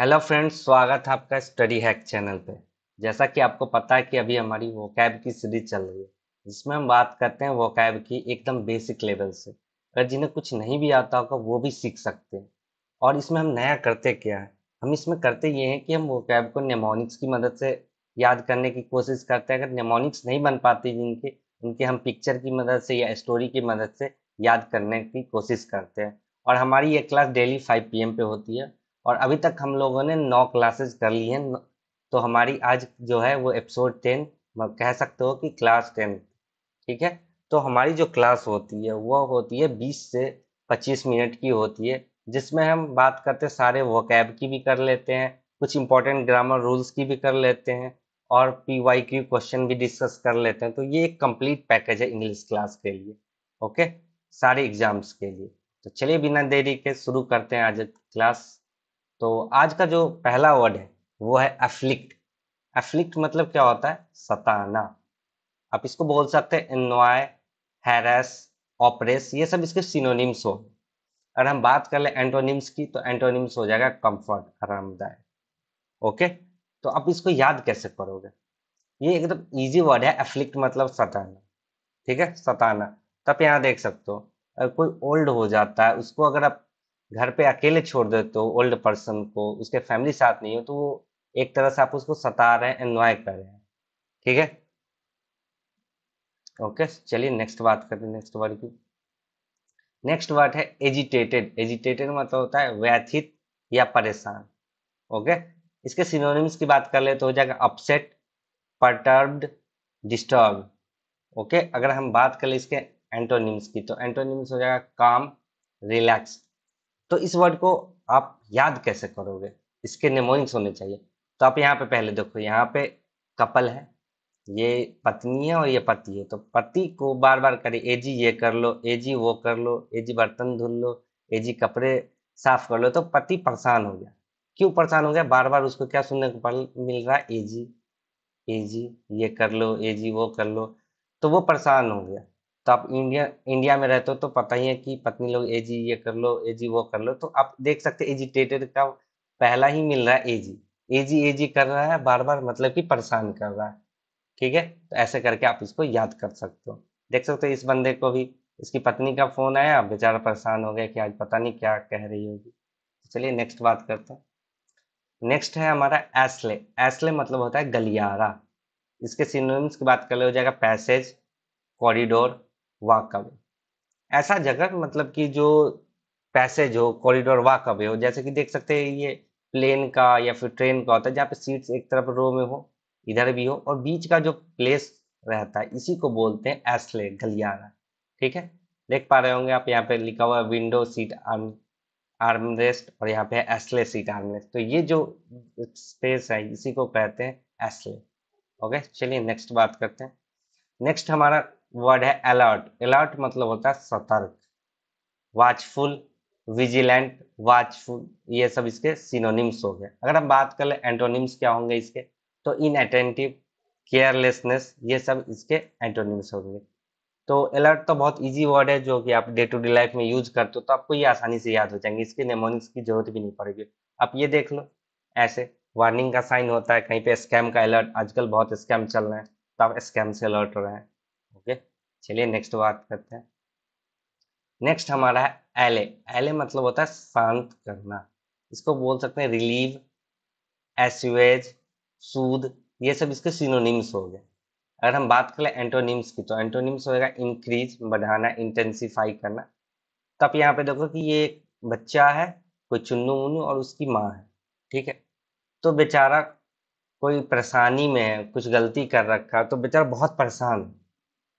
hello friends स्वागत है आपका स्टडी हैक चैनल पे जैसा कि आपको पता है कि अभी हमारी वोकैब की सीरीज चल रही है जिसमें हम बात करते हैं वोकैब की एकदम बेसिक लेवल से अगर जिन्हें कुछ नहीं भी आता होगा वो भी सीख सकते हैं और इसमें हम नया करते क्या है हम इसमें करते ये हैं कि हम वोकैब को नेमोनिक्स की मदद से याद करने की कोशिश करते हैं अगर नेमोनिक्स नहीं बन पाते जिनके उनके हम पिक्चर की मदद से या स्टोरी की मदद से याद करने की कोशिश करते हैं और हमारी ये क्लास डेली फाइव पी पे होती है और अभी तक हम लोगों ने नौ क्लासेस कर ली हैं तो हमारी आज जो है वो एपिसोड टेन कह सकते हो कि क्लास टेन ठीक है तो हमारी जो क्लास होती है वो होती है बीस से पच्चीस मिनट की होती है जिसमें हम बात करते सारे वोकैब की भी कर लेते हैं कुछ इंपॉर्टेंट ग्रामर रूल्स की भी कर लेते हैं और पी वाई क्यू क्वेश्चन भी डिस्कस कर लेते हैं तो ये एक कंप्लीट पैकेज है इंग्लिश क्लास के लिए ओके सारे एग्जाम्स के लिए तो चलिए बिना देरी के शुरू करते हैं आज क्लास तो आज का जो पहला वर्ड है वो है एफ्लिक्ट अफ्लिक्ट मतलब क्या होता है सताना आप इसको बोल सकते हैं इन्वाय हैरेस ऑपरेस ये सब इसके सिनोनिम्स हो अगर हम बात कर ले एंटोनिम्स की तो एंटोनिम्स हो जाएगा कंफर्ट आरामदायक ओके तो आप इसको याद कैसे करोगे ये एकदम इजी वर्ड है एफ्लिक्ट मतलब सताना ठीक है सताना तब तो यहां यहाँ देख सकते हो अगर कोई ओल्ड हो जाता है उसको अगर आप घर पे अकेले छोड़ देते हो ओल्ड पर्सन को उसके फैमिली साथ नहीं हो तो वो एक तरह से आप उसको सता रहे हैं एनवाय कर रहे हैं ठीक है ओके चलिए नेक्स्ट बात करते हैं नेक्स्ट वर्ड की नेक्स्ट वर्ड है एजिटेटेड एजिटेटेड मतलब होता है व्यथित या परेशान ओके इसके सिनोनिम्स की बात कर ले तो हो जाएगा अपसेट परटर्ब्ड डिस्टर्ब ओके अगर हम बात कर ले इसके एंटोनिम्स की तो एंटोनिम्स हो जाएगा काम रिलैक्स तो इस वर्ड को आप याद कैसे करोगे इसके निमोनिक्स होने चाहिए तो आप यहाँ पे पहले देखो यहाँ पे कपल है ये पत्नी है और ये पति है तो पति को बार बार करे ए जी ये कर लो ए जी वो कर लो ए जी बर्तन धुल लो ए जी कपड़े साफ कर लो तो पति परेशान हो गया क्यों परेशान हो गया बार बार उसको क्या सुनने को मिल रहा है ए जी ए जी ये कर लो ए जी वो कर लो तो वो परेशान हो गया तो आप इंडिया इंडिया में रहते हो तो पता ही है कि पत्नी लोग एजी ये कर लो एजी वो कर लो तो आप देख सकते एजिटेटेड का पहला ही मिल रहा है एजी एजी एजी कर रहा है बार बार मतलब कि परेशान कर रहा है ठीक है तो ऐसे करके आप इसको याद कर सकते हो देख सकते हो इस बंदे को भी इसकी पत्नी का फोन आया बेचारा परेशान हो गया कि आज पता नहीं क्या कह रही होगी तो चलिए नेक्स्ट बात करते हैं नेक्स्ट है हमारा एसले एसले मतलब होता है गलियारा इसके सिनोनिम्स की बात कर ले हो जाएगा पैसेज कॉरिडोर अवे ऐसा जगह मतलब कि जो पैसेज हो कॉरिडोर अवे हो जैसे कि देख सकते हैं ये प्लेन का या फिर ट्रेन का होता है जहाँ पे सीट्स एक तरफ रो में हो इधर भी हो और बीच का जो प्लेस रहता है इसी को बोलते हैं एसले गलियारा ठीक है देख पा रहे होंगे आप यहाँ पे लिखा हुआ है विंडो सीट आर्म आर्मरेस्ट और यहाँ पे एसले सीट आर्मरेस्ट तो ये जो स्पेस है इसी को कहते हैं एसले ओके चलिए नेक्स्ट बात करते हैं नेक्स्ट हमारा वर्ड है अलर्ट अलर्ट मतलब होता है सतर्क वाचफुल विजिलेंट वाचफुल ये सब इसके सिनोनिम्स हो गए अगर हम बात कर ले एंटोनिम्स क्या होंगे इसके तो इन अटेंटिव केयरलेसनेस ये सब इसके एंटोनिम्स होंगे तो अलर्ट तो बहुत इजी वर्ड है जो कि आप डे टू डे लाइफ में यूज करते हो तो आपको ये आसानी से याद हो जाएंगे इसके नेमोनिक्स की जरूरत भी नहीं पड़ेगी आप ये देख लो ऐसे वार्निंग का साइन होता है कहीं पे स्कैम का अलर्ट आजकल बहुत स्कैम चल रहे हैं तो आप स्कैम से अलर्ट हो रहे हैं चलिए नेक्स्ट बात करते हैं नेक्स्ट हमारा है एले एले मतलब होता है शांत करना इसको बोल सकते हैं रिलीव एसवेज सूद ये सब इसके सिनोनिम्स हो गए अगर हम बात करें एंटोनिम्स की तो एंटोनिम्स होएगा इंक्रीज बढ़ाना इंटेंसिफाई करना तो आप यहाँ पे देखो कि ये एक बच्चा है कोई चुन्नू मुन्नू और उसकी माँ है ठीक है तो बेचारा कोई परेशानी में है कुछ गलती कर रखा तो बेचारा बहुत परेशान है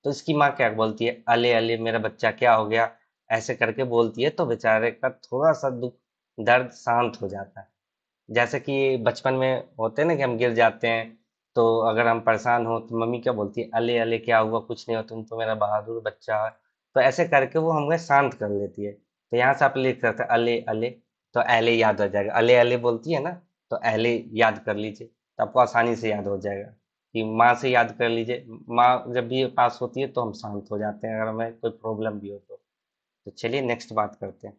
तो इसकी माँ क्या बोलती है अले अले मेरा बच्चा क्या हो गया ऐसे करके बोलती है तो बेचारे का थोड़ा सा दुख दर्द शांत हो जाता है जैसे कि बचपन में होते हैं ना कि हम गिर जाते हैं तो अगर हम परेशान हो तो मम्मी क्या बोलती है अले अले क्या हुआ कुछ नहीं हो तुम तो मेरा बहादुर बच्चा है तो ऐसे करके वो हमें शांत कर लेती है तो यहाँ से आप लिख सकते हैं अले अले तो अहले याद हो जाएगा अले अले बोलती है ना तो अहले याद कर लीजिए तो आपको आसानी से याद हो जाएगा कि माँ से याद कर लीजिए माँ जब भी पास होती है तो हम शांत हो जाते हैं अगर हमें कोई प्रॉब्लम भी हो तो तो चलिए नेक्स्ट बात करते हैं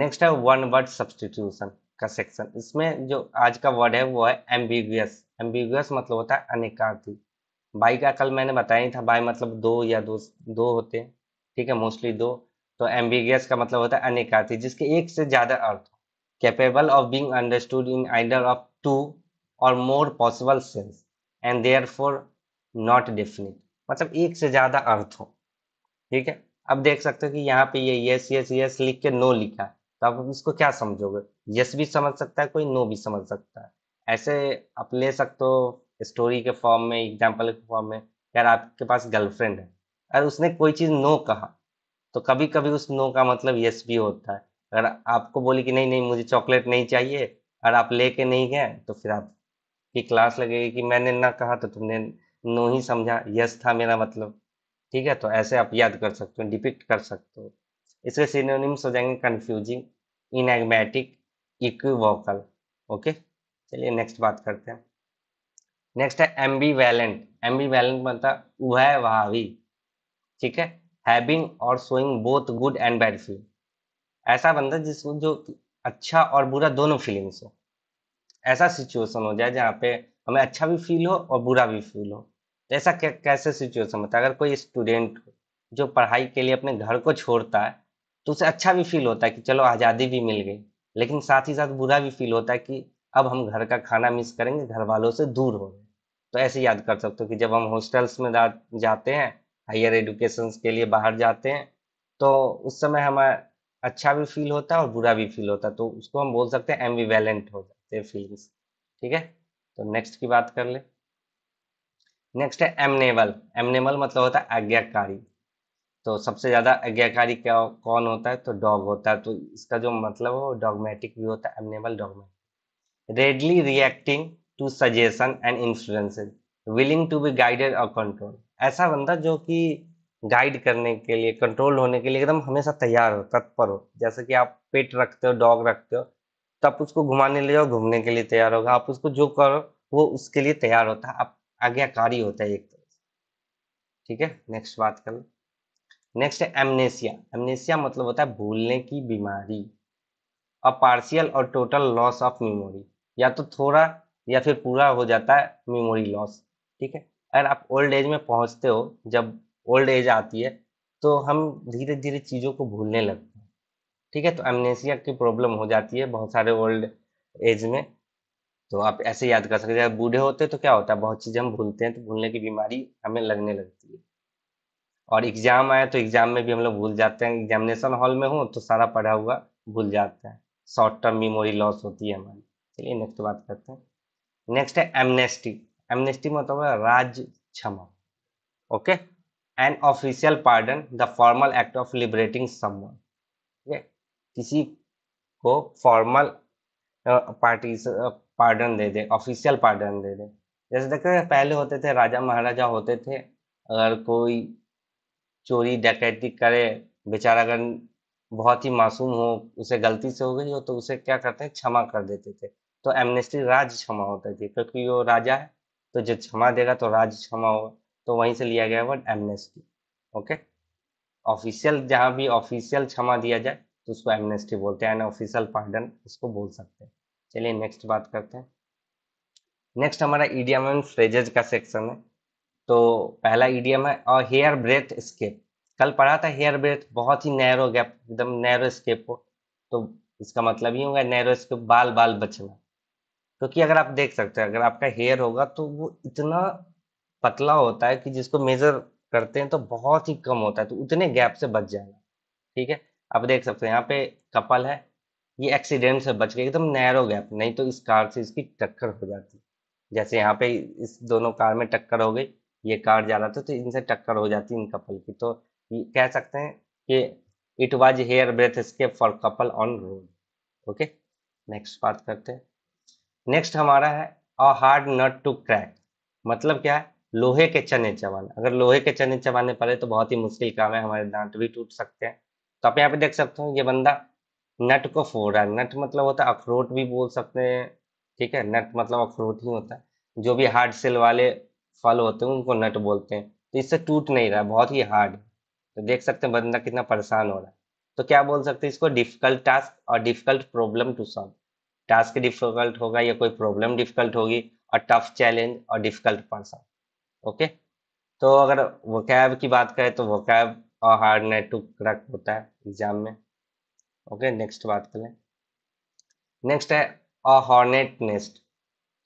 नेक्स्ट है वन वर्ड सब्सटीट्यूशन का सेक्शन इसमें जो आज का वर्ड है वो है एम्बिगुअस एम्बिगुअस मतलब होता है अनेकार्थी बाई का कल मैंने बताया ही था बाई मतलब दो या दो दो होते हैं ठीक है मोस्टली दो तो एम्बिगुअस का मतलब होता है अनेकार्थी जिसके एक से ज़्यादा अर्थ हो capable of being understood in either of two और more possible sense and therefore not definite मतलब एक से ज्यादा अर्थ हो ठीक है अब देख सकते हो कि यहाँ पे ये यस यस यस लिख के नो लिखा है तो आप इसको क्या समझोगे यस भी समझ सकता है कोई नो भी समझ सकता है ऐसे आप ले सकते हो स्टोरी के फॉर्म में एग्जाम्पल के फॉर्म में यार आपके पास गर्लफ्रेंड है अगर उसने कोई चीज़ नो कहा तो कभी कभी उस नो का मतलब यस भी होता है अगर आपको बोले कि नहीं नहीं मुझे चॉकलेट नहीं चाहिए अगर आप लेके नहीं गए तो फिर आप कि क्लास लगेगी कि मैंने ना कहा तो तुमने नो ही समझा यस था मेरा मतलब ठीक है तो ऐसे आप याद कर सकते हो डिपिक्ट कर सकते हो इसके सिनोनिम्स हो जाएंगे कन्फ्यूजिंग इनएग्मेटिक इक्विवोकल ओके चलिए नेक्स्ट बात करते हैं नेक्स्ट है एम्बी वैलेंट एम्बीवैलेंट एम्बीवैलेंट मतलब उभय भावी ठीक है हैविंग और showing both good and bad feeling ऐसा बंदा जिसको जो अच्छा और बुरा दोनों फीलिंग्स हो ऐसा सिचुएशन हो जाए जहाँ पे हमें अच्छा भी फील हो और बुरा भी फील हो ऐसा कैसे सिचुएशन होता है अगर कोई स्टूडेंट जो पढ़ाई के लिए अपने घर को छोड़ता है तो उसे अच्छा भी फील होता है कि चलो आज़ादी भी मिल गई लेकिन साथ ही साथ बुरा भी फील होता है कि अब हम घर का खाना मिस करेंगे घर वालों से दूर हो गए तो ऐसे याद कर सकते हो कि जब हम हॉस्टल्स में जाते हैं हायर एजुकेशन के लिए बाहर जाते हैं तो उस समय हमें अच्छा भी फील होता है और बुरा भी फील होता है तो उसको हम बोल सकते हैं एम्बीवैलेंट हो जाए देयर फीलिंग्स ठीक है तो नेक्स्ट की बात कर ले नेक्स्ट है एमनेबल एमनेबल मतलब होता है आज्ञाकारी तो सबसे ज़्यादा आज्ञाकारी क्या कौन होता है तो डॉग होता है तो इसका जो मतलब है वो डॉगमेटिक भी होता है amenable dogmatic readily reacting to suggestion and influences willing to be guided और कंट्रोल ऐसा बंदा जो कि गाइड करने के लिए कंट्रोल होने के लिए एकदम हमेशा तैयार हो तत्पर हो जैसे कि आप पेट रखते हो डॉग रखते हो तो आप उसको घुमाने ले जाओ घूमने के लिए तैयार होगा आप उसको जो करो वो उसके लिए तैयार होता है आप आज्ञाकारी होता है एक तरह से ठीक है नेक्स्ट बात कर लो नेक्स्ट है एमनेसिया एमनेसिया मतलब होता है भूलने की बीमारी अ पार्शियल और टोटल लॉस ऑफ मेमोरी या तो थोड़ा या फिर पूरा हो जाता है मेमोरी लॉस ठीक है अगर आप ओल्ड एज में पहुंचते हो जब ओल्ड एज आती है तो हम धीरे धीरे चीज़ों को भूलने लगते ठीक है तो एमनेसिया की प्रॉब्लम हो जाती है बहुत सारे ओल्ड एज में तो आप ऐसे याद कर सकते हैं बूढ़े होते तो क्या होता है बहुत चीज़ हम भूलते हैं तो भूलने की बीमारी हमें लगने लगती है और एग्जाम आया तो एग्जाम में भी हम लोग भूल जाते हैं एग्जामिनेशन हॉल में हो तो सारा पढ़ा हुआ भूल जाता है शॉर्ट टर्म मेमोरी लॉस होती है हमारी चलिए नेक्स्ट बात करते हैं नेक्स्ट है एमनेस्टी एमनेस्टी मतलब है राज क्षमा okay an official pardon the formal act of liberating someone किसी को फॉर्मल पार्टी पार्डन दे दे ऑफिशियल पार्डन दे दे जैसे देखो पहले होते थे राजा महाराजा होते थे अगर कोई चोरी डकैती करे बेचारा अगर बहुत ही मासूम हो उसे गलती से हो गई हो तो उसे क्या करते हैं क्षमा कर देते थे तो एमनेस्टी राज क्षमा होती थी क्योंकि वो राजा है तो जब क्षमा देगा तो राज क्षमा होगा तो वहीं से लिया गया वर्ड एमनेस्टी ओके ऑफिशियल जहाँ भी ऑफिशियल क्षमा दिया जाए तो उसको एमनेस्टी बोलते हैं ऑफिशियल पार्डन उसको बोल सकते हैं चलिए नेक्स्ट बात करते हैं नेक्स्ट हमारा ईडीएम एंड फ्रेजेज का सेक्शन है तो पहला ईडीएम है और हेयर ब्रेथ स्केप कल पढ़ा था हेयर ब्रेथ बहुत ही नैरो गैप एकदम नैरो स्केप हो तो इसका मतलब ये होगा नैरो स्केप बाल बाल बचना क्योंकि तो अगर आप देख सकते हैं अगर आपका हेयर होगा तो वो इतना पतला होता है कि जिसको मेजर करते हैं तो बहुत ही कम होता है तो उतने गैप से बच जाएगा ठीक है आप देख सकते हैं यहाँ पे कपल है ये एक्सीडेंट से बच गए एकदम नैरो गैप नहीं तो इस कार से इसकी टक्कर हो जाती जैसे यहाँ पे इस दोनों कार में टक्कर हो गई ये कार जा रहा था तो इनसे टक्कर हो जाती इन कपल की तो कह सकते हैं कि it was hair breadth escape for couple on road okay next बात करते हैं नेक्स्ट हमारा है a hard nut to crack मतलब क्या है लोहे के चने चबाने अगर लोहे के चने चबाने पड़े तो बहुत ही मुश्किल काम है हमारे दांत भी टूट सकते हैं तो आप यहाँ पे देख सकते हो ये बंदा नट को फोड़ रहा है नट मतलब होता है अखरोट भी बोल सकते हैं ठीक है नट मतलब अखरोट ही होता है जो भी हार्ड सेल वाले फल होते हैं उनको नट बोलते हैं तो इससे टूट नहीं रहा है बहुत ही हार्ड तो देख सकते हैं बंदा कितना परेशान हो रहा है तो क्या बोल सकते हैं इसको डिफिकल्ट टास्क और difficult problem to solve task difficult होगा या कोई प्रॉब्लम डिफिकल्ट होगी और टफ चैलेंज और डिफिकल्ट पर्सन ओके तो अगर वोकैब की बात करें तो वोकैब और हार्ड नेट टू क्रैक होता है एग्जाम में ओके नेक्स्ट बात करें नेक्स्ट है अ हॉर्नेट नेस्ट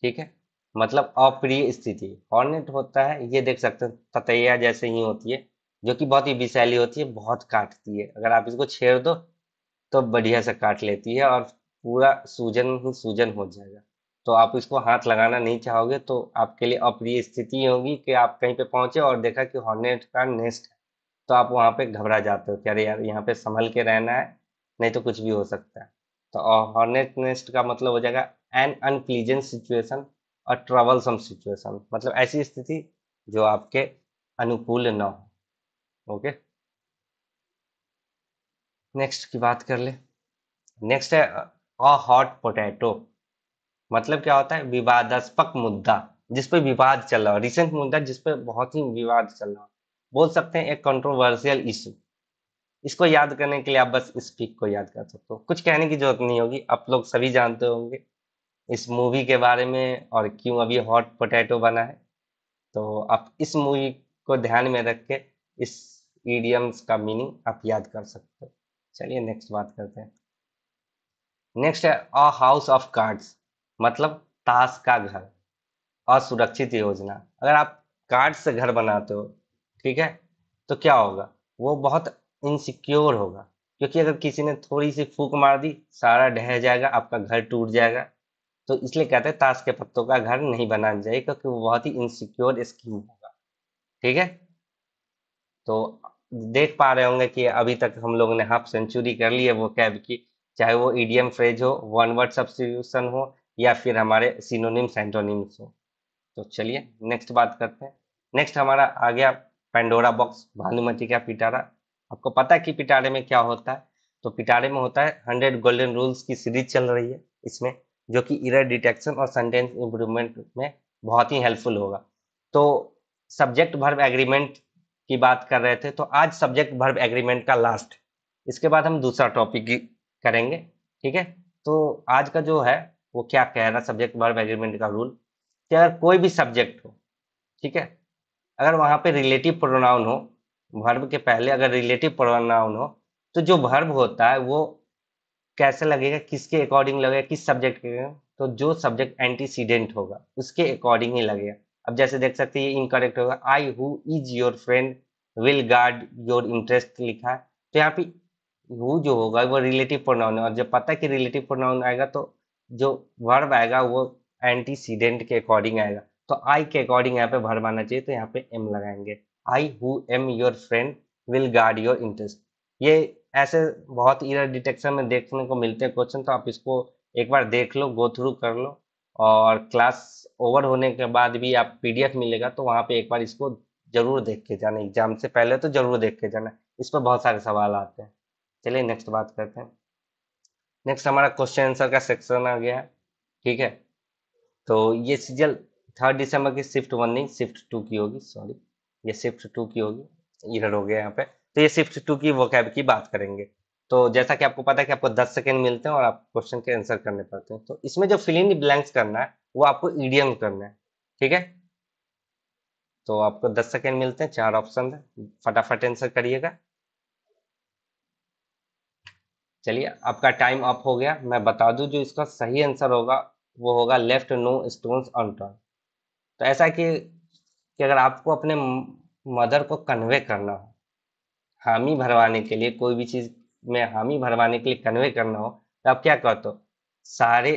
ठीक है मतलब अप्रिय स्थिति हॉर्नेट होता है ये देख सकते हैं ततैया जैसे ही होती है जो कि बहुत ही विशैली होती है बहुत काटती है अगर आप इसको छेड़ दो तो बढ़िया से काट लेती है और पूरा सूजन ही सूजन हो जाएगा तो आप इसको हाथ लगाना नहीं चाहोगे तो आपके लिए अप्रिय स्थिति होगी कि आप कहीं पे पहुंचे और देखा कि हॉर्नेट का नेस्ट है तो आप वहाँ पे घबरा जाते हो कि अरे यार यहाँ पे संभल के रहना है नहीं तो कुछ भी हो सकता है तो हॉर्नेटनेस्ट का मतलब हो जाएगा एन अनप्लीजेंट सिचुएशन और ट्रबलसम सिचुएशन मतलब ऐसी स्थिति जो आपके अनुकूल न हो ओके नेक्स्ट की बात कर ले नेक्स्ट है अ हॉट पोटैटो मतलब क्या होता है विवादास्पद मुद्दा जिस पर विवाद चल रहा हो रिसेंट मुद्दा जिस पर बहुत ही विवाद चल रहा हो बोल सकते हैं एक कंट्रोवर्शियल इशू इसको याद करने के लिए आप बस इस पिक को याद कर सकते हो कुछ कहने की जरूरत नहीं होगी आप लोग सभी जानते होंगे इस मूवी के बारे में और क्यों अभी हॉट पोटैटो बना है तो आप इस मूवी को ध्यान में रख के इस ईडियम्स का मीनिंग आप याद कर सकते हो चलिए नेक्स्ट बात करते हैं नेक्स्ट है अ हाउस ऑफ कार्ड्स मतलब ताश का घर असुरक्षित योजना अगर आप कार्ड से घर बनाते हो ठीक है तो क्या होगा वो बहुत इनसिक्योर होगा क्योंकि अगर किसी ने थोड़ी सी फूक मार दी सारा ढह जाएगा आपका घर टूट जाएगा तो इसलिए कहते हैं ताश के पत्तों का घर नहीं बनाना चाहिए क्योंकि वो बहुत ही इनसिक्योर स्कीम होगा ठीक है तो देख पा रहे होंगे कि अभी तक हम लोगों ने हाफ सेंचुरी कर ली है वो कैब की चाहे वो ईडीएम फ्रेज हो वन वर्ड सब्सिट्यूशन हो या फिर हमारे सिनोनिम्स एंटोनिम्स हो तो चलिए नेक्स्ट बात करते हैं नेक्स्ट हमारा आ गया पेंडोरा बॉक्स भानुमति का पिटारा आपको पता है कि पिटारे में क्या होता है तो पिटारे में होता है हंड्रेड गोल्डन रूल्स की सीरीज चल रही है इसमें जो कि इरर डिटेक्शन और सेंटेंस इम्प्रूवमेंट में बहुत ही हेल्पफुल होगा तो सब्जेक्ट भर्ब एग्रीमेंट की बात कर रहे थे तो आज सब्जेक्ट भर्ब एग्रीमेंट का लास्ट इसके बाद हम दूसरा टॉपिक करेंगे ठीक है तो आज का जो है वो क्या कह रहा है सब्जेक्ट भर्व एग्रीमेंट का रूल कि अगर कोई भी सब्जेक्ट हो ठीक है अगर वहां पे रिलेटिव प्रोनाउन हो वर्ब के पहले अगर रिलेटिव प्रोनाउन हो तो जो वर्ब होता है वो कैसे लगेगा किसके अकॉर्डिंग लगेगा किस सब्जेक्ट के तो जो सब्जेक्ट एंटीसीडेंट होगा उसके अकॉर्डिंग ही लगेगा अब जैसे देख सकते हैं ये इनकरेक्ट होगा I who is your friend will guard your interest लिखा है तो यहाँ पे हु जो होगा वो रिलेटिव प्रोनाउन है और जब पता है कि रिलेटिव प्रोनाउन आएगा तो जो वर्ब आएगा वो एंटीसीडेंट के अकॉर्डिंग आएगा तो आई के अकॉर्डिंग यहाँ पे भरवाना चाहिए तो यहाँ पे एम लगाएंगे I who am your friend will guard your interest ये ऐसे बहुत इरर डिटेक्शन में देखने को मिलते हैं क्वेश्चन तो आप इसको एक बार देख लो गो थ्रू कर लो और क्लास ओवर होने के बाद भी आप पीडीएफ मिलेगा तो वहाँ पे एक बार इसको जरूर देख के जाना एग्जाम से पहले तो जरूर देख के जाना इस पर बहुत सारे सवाल आते हैं चलिए नेक्स्ट बात करते हैं नेक्स्ट हमारा क्वेश्चन आंसर का सेक्शन आ गया ठीक है तो ये सीजल थर्ड दिसंबर की शिफ्ट वन नहीं शिफ्ट टू की होगी सॉरी ये शिफ्ट टू की होगी इधर हो गया यहाँ पे तो ये शिफ्ट टू की वोकैब की बात करेंगे तो जैसा कि आपको पता है कि आपको 10 सेकेंड मिलते हैं और आप क्वेश्चन के आंसर करने पड़ते हैं तो इसमें जो फिलिंग ब्लैंक्स करना है वो आपको ईडीएम करना है ठीक है तो आपको 10 सेकेंड मिलते हैं चार ऑप्शन है फटाफट आंसर करिएगा चलिए आपका टाइम अप हो गया मैं बता दूं जो इसका सही आंसर होगा वो होगा लेफ्ट नो स्टोन्स अनटर्न तो ऐसा कि कि अगर आपको अपने मदर को कन्वे करना हो हामी भरवाने के लिए कोई भी चीज़ में हामी भरवाने के लिए कन्वे करना हो तो आप क्या करते हो सारे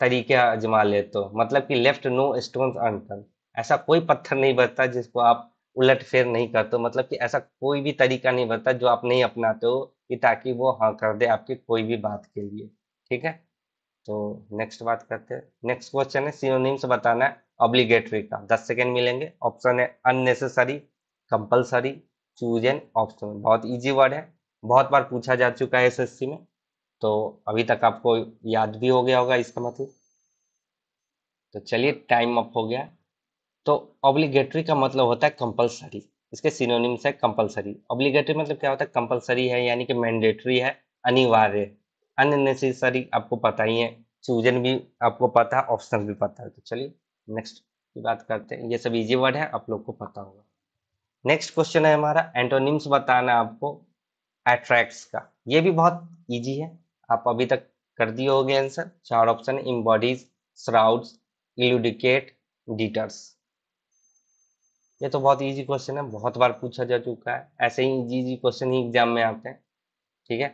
तरीके आजमा लेते हो मतलब कि लेफ्ट नो स्टोन अनटर्न ऐसा कोई पत्थर नहीं बचता जिसको आप उलट फेर नहीं करते मतलब कि ऐसा कोई भी तरीका नहीं बचता जो आप नहीं अपनाते हो कि ताकि वो हाँ कर दे आपकी कोई भी बात के लिए ठीक है तो नेक्स्ट बात करते हैं नेक्स्ट क्वेश्चन है सिनोनिम्स बताना है ऑब्लिगेटरी का दस सेकेंड मिलेंगे ऑप्शन है unnecessary compulsory choose an option बहुत इजी वर्ड है बहुत बार पूछा जा चुका है एसएससी में तो अभी तक आपको याद भी हो गया होगा इसका मतलब तो चलिए टाइम अप हो गया तो ऑब्लिगेटरी का मतलब होता है कंपलसरी इसके सिनोनिम्स है कंपलसरी ऑब्लिगेटरी मतलब क्या होता है कंपलसरी है यानी कि मैंडेटरी है अनिवार्य अननेसेसरी आपको पता ही है चूजन भी आपको पता है ऑप्शन भी पता है तो चलिए नेक्स्ट की बात करते हैं ये सब इजी वर्ड है आप लोग को पता होगा नेक्स्ट क्वेश्चन है हमारा एंटोनिम्स बताना आपको एट्रैक्ट्स का ये भी बहुत इजी है आप अभी तक कर दिए होगे आंसर चार ऑप्शन इम्बॉडीज श्राउड्स इल्यूडिकेट डिटर्स ये तो बहुत इजी क्वेश्चन है बहुत बार पूछा जा चुका है ऐसे ही इजी इजी क्वेश्चन ही एग्जाम में आते हैं ठीक है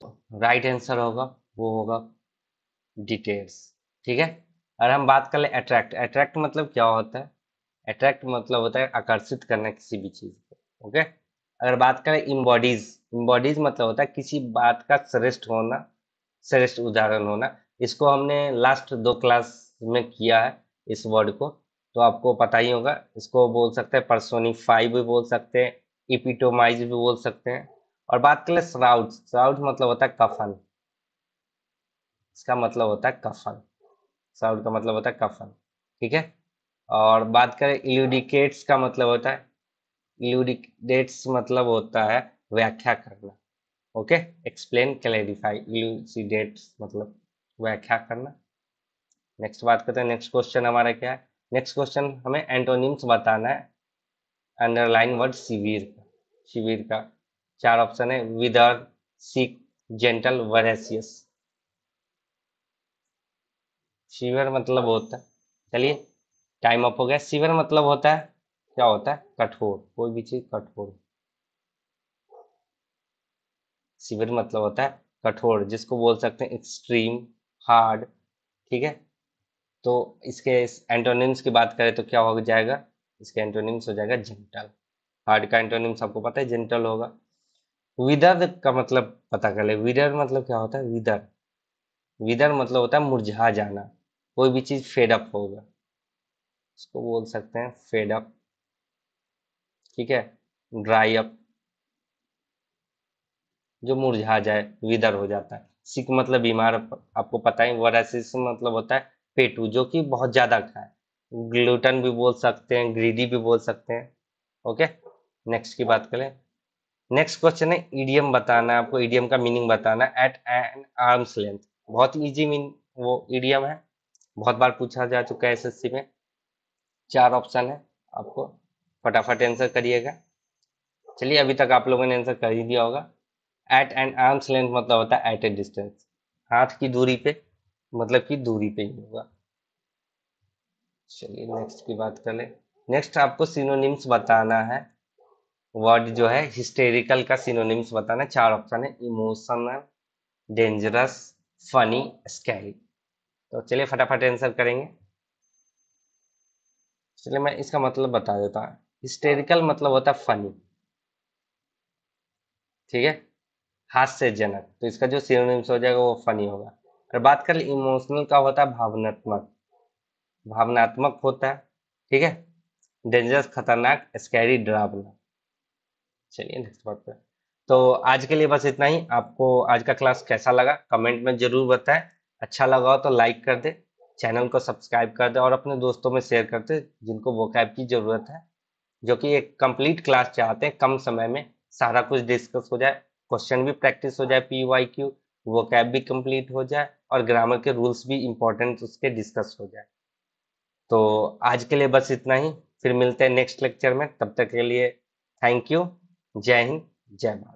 तो राइट आंसर होगा वो होगा डिटेल्स ठीक है और हम बात कर ले अट्रैक्ट अट्रैक्ट मतलब क्या होता है अट्रैक्ट मतलब होता है आकर्षित करना किसी भी चीज़ को ओके अगर बात करें इम्बॉडीज इम्बॉडीज मतलब होता है किसी बात का श्रेष्ठ होना श्रेष्ठ उदाहरण होना इसको हमने लास्ट दो क्लास में किया है इस वर्ड को तो आपको पता ही होगा इसको बोल सकते हैं पर्सोनीफाई भी बोल सकते हैं इपिटोमाइज भी बोल सकते हैं और बात कर ले श्राउड श्राउड मतलब होता है कफन इसका मतलब होता है कफन साउंड का मतलब होता है कफन ठीक है और बात करें इल्यूडिकेट्स का मतलब होता है इल्यूडिकेट्स मतलब होता है व्याख्या करना ओके एक्सप्लेन क्लैरिफाई इल्यूसिडेट्स मतलब व्याख्या करना नेक्स्ट बात करते हैं नेक्स्ट क्वेश्चन हमारा क्या है नेक्स्ट क्वेश्चन हमें एंटोनिम्स बताना है अंडरलाइन वर्ड शिविर का शिविर का चार ऑप्शन है विदर सिक जेंटल वरेसियस शिवर मतलब होता है चलिए टाइम अप हो गया शिवर मतलब होता है क्या होता है कठोर कोई भी चीज कठोर शिविर मतलब होता है कठोर जिसको बोल सकते हैं एक्सट्रीम हार्ड ठीक है तो इसके एंटोनिम्स की बात करें तो क्या हो जाएगा इसके एंटोनिम्स हो जाएगा जेंटल हार्ड का एंटोनिम्स आपको पता है जेंटल होगा विदर का मतलब पता कर ले विदर मतलब क्या होता है विदर विदर मतलब होता है मुरझा जाना कोई भी चीज़ फेडअप होगा इसको बोल सकते हैं अप ठीक है ड्राई अप जो मुरझा जाए विदर हो जाता है सिक मतलब बीमार आपको पता है वरासिस मतलब होता है पेटू जो कि बहुत ज़्यादा खाए ग्लूटन भी बोल सकते हैं ग्रीडी भी बोल सकते हैं ओके नेक्स्ट की बात करें नेक्स्ट क्वेश्चन है ईडीएम बताना है आपको ईडीएम का मीनिंग बताना एट एन आर्म्स लेंथ बहुत इजी मीन वो ईडीएम है बहुत बार पूछा जा चुका है एसएससी में चार ऑप्शन है आपको फटाफट आंसर करिएगा चलिए अभी तक आप लोगों ने आंसर कर ही दिया होगा एट एंड आर्म्स लेंथ मतलब होता है एट ए डिस्टेंस हाथ की दूरी पे मतलब की दूरी पे ही होगा चलिए नेक्स्ट की बात कर ले नेक्स्ट आपको सिनोनिम्स बताना है वर्ड जो है हिस्टेरिकल का सिनोनिम्स बताना है चार ऑप्शन है इमोशनल डेंजरस फनी स्कैरी तो चलिए फटाफट आंसर करेंगे चलिए मैं इसका मतलब बता देता हूँ हिस्टेरिकल मतलब होता है फनी ठीक है हास्यजनक तो इसका जो सिनोनिम्स हो जाएगा वो फनी होगा और बात कर इमोशनल का होता है भावनात्मक भावनात्मक होता है ठीक है डेंजरस खतरनाक स्कैरी ड्रावना चलिए नेक्स्ट बात पर तो आज के लिए बस इतना ही आपको आज का क्लास कैसा लगा कमेंट में जरूर बताएं अच्छा लगा हो तो लाइक कर दे चैनल को सब्सक्राइब कर दे और अपने दोस्तों में शेयर कर दे जिनको वोकैब की ज़रूरत है जो कि एक कंप्लीट क्लास चाहते हैं कम समय में सारा कुछ डिस्कस हो जाए क्वेश्चन भी प्रैक्टिस हो जाए पी वाई क्यू वोकैब भी कंप्लीट हो जाए और ग्रामर के रूल्स भी इम्पोर्टेंट उसके डिस्कस हो जाए तो आज के लिए बस इतना ही फिर मिलते हैं नेक्स्ट लेक्चर में तब तक के लिए थैंक यू जय हिंद जय भारत